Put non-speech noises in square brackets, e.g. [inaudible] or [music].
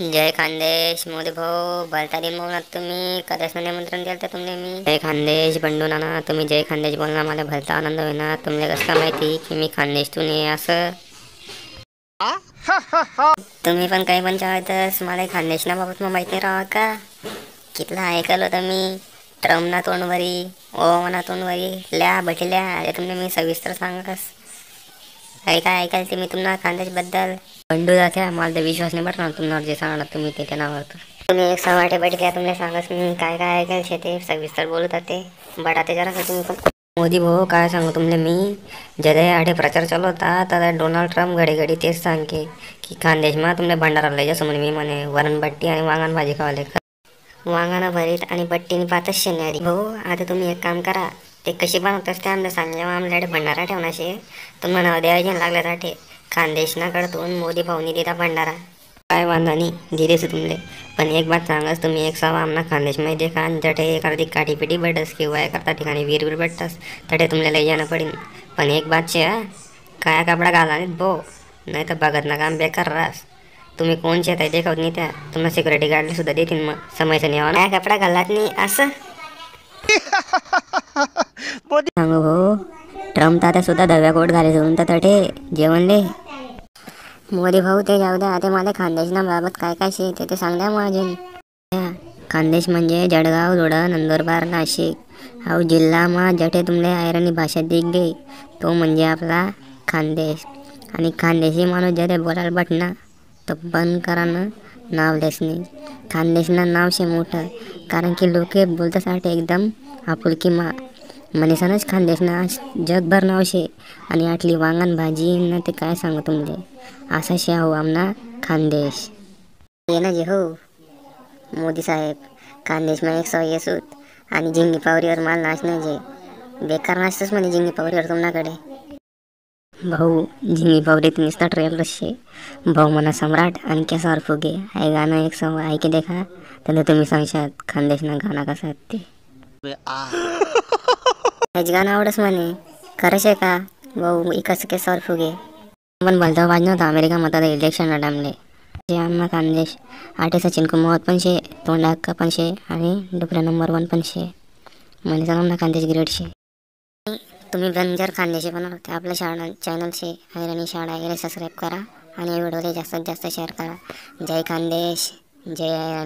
जय खानदेश मोदी भाऊ भलतारी म्हणून तुम्ही कदाच निमंत्रण दिलं तर तुम्ही मी जय खानदेश बंडू नाना तुम्ही जय खानदेश बोलणार मला भलता आनंद होईना तुम्हाला कसं माहिती की मी खानदेश तू नाही असं तुम्ही पण काही पण चाहतस मला बाबत मग माहिती नाही राहा का कितला ऐकलं होतं मी ट्रमना तोंडवरी ओमना तोंडवरी ल्या भटल्या तुम्ही तुमने मी सविस्तर सांगस काही काय ऐकाल ते मी तुम्हाला खानदेशबद्दल बंडू जात्या मला तर विश्वास नाही पडणार तुम्हाला जे सांगणार तुम्ही ते नावावर तुम्ही एक सवाटे बैठल्या तुम्हाला सांगाच मी काय काय ऐकायला ते सविस्तर बोलत होते बट आता जरा तुम्ही पण मोदी भाऊ काय सांगू तुम्हाला मी जदे आडे प्रचार चालू होता तर डोनाल्ड ट्रम्प घडी घडी तेच सांगते की खानदेशमा तुमने भंडारा लय जसं म्हणे मी म्हणे वरण बट्टी आणि वांगण भाजी खावले वांगणा भरीत आणि बट्टीने पातच शेणारी भाऊ आता तुम्ही एक काम करा ते कशी बनवतात ते आमला सांगले आमल्याकडे भंडारा ठेवण्याशी तुम्हाला द्यायचे राठे दोन मोदी भाऊनी दिला भंडारा काय वांधा नाही दिलेच तुमले पण एक बात सांगस तुम्ही एक सवा आमना खानदेशमध्ये खान जठे एखादी काठीपिटी बटस किंवा एखादा ठिकाणी वीर वीर बटस तठे लय येणं पडेल पण एक बात छे काय कपडा घाला नाहीत भो नाही तर बघत ना काम बेकार रास तुम्ही कोण शेताय देखावत नाही त्या तुम्हाला सिक्युरिटी गार्डला सुद्धा देतील मग समयचं नाही काय कपडा घालत नाही असं [laughs] सांगू हो सुद्धा दव्या कोट घालायचं तर तठे जेवणले मोरी भाऊ ते जाऊ द्या आता मला बाबत काय काय शे ते सांग द्या माझे खानदेश म्हणजे जळगाव रोडा नंदुरबार नाशिक हा मा जठे तुमले आयरणी भाषा दिगे तो म्हणजे आपला खानदेश आणि खानदेशी माणूस जरे बोलायला बटना तो बंद ना नाव देशने खानदेशना नाव शे मोठं कारण की लोके बोलतासाठी एकदम आपुलकी मा खानदेश खानदेशना जगभर नाव आणि आटली वांगण भाजी ना ते काय सांगू म्हणजे असा शे हो आमना खानदेश ये ना जे हो मोदी साहेब खानदेशमा एक सौ येसूत आणि झिंगी पावरीवर माल नाचणं जे बेकार नाचतच म्हणे झिंगी पावरीवर तुमनाकडे भाऊ झिंगी पावरीत नुसता ट्रेल शे भाऊ म्हणा सम्राट आणि केसावर फुगे आई गाणं एक सौ ऐके देखा त्यांना तुम्ही सांगशात खानदेशनं गाणं कसं ते [laughs] हेच गाणं आवडस म्हणे खरं शे का भाऊ इकस के सर फुगे पण भलता वाज नव्हता अमेरिकामध्ये इलेक्शन टामले जे अम्मा खानदेश आटे सचिन कुमार पण शे तोंडा अक्का पण शे आणि डुकऱ्या नंबर वन पण शे म्हणजे अण्णा खानदेश ग्रेड शे तुम्ही बंजर खानदेशी पण तर आपल्या शाळा चॅनलचे हैराणी शाळा हे सबस्क्राईब करा आणि व्हिडिओला जास्तीत जास्त शेअर करा जय खानदेश जय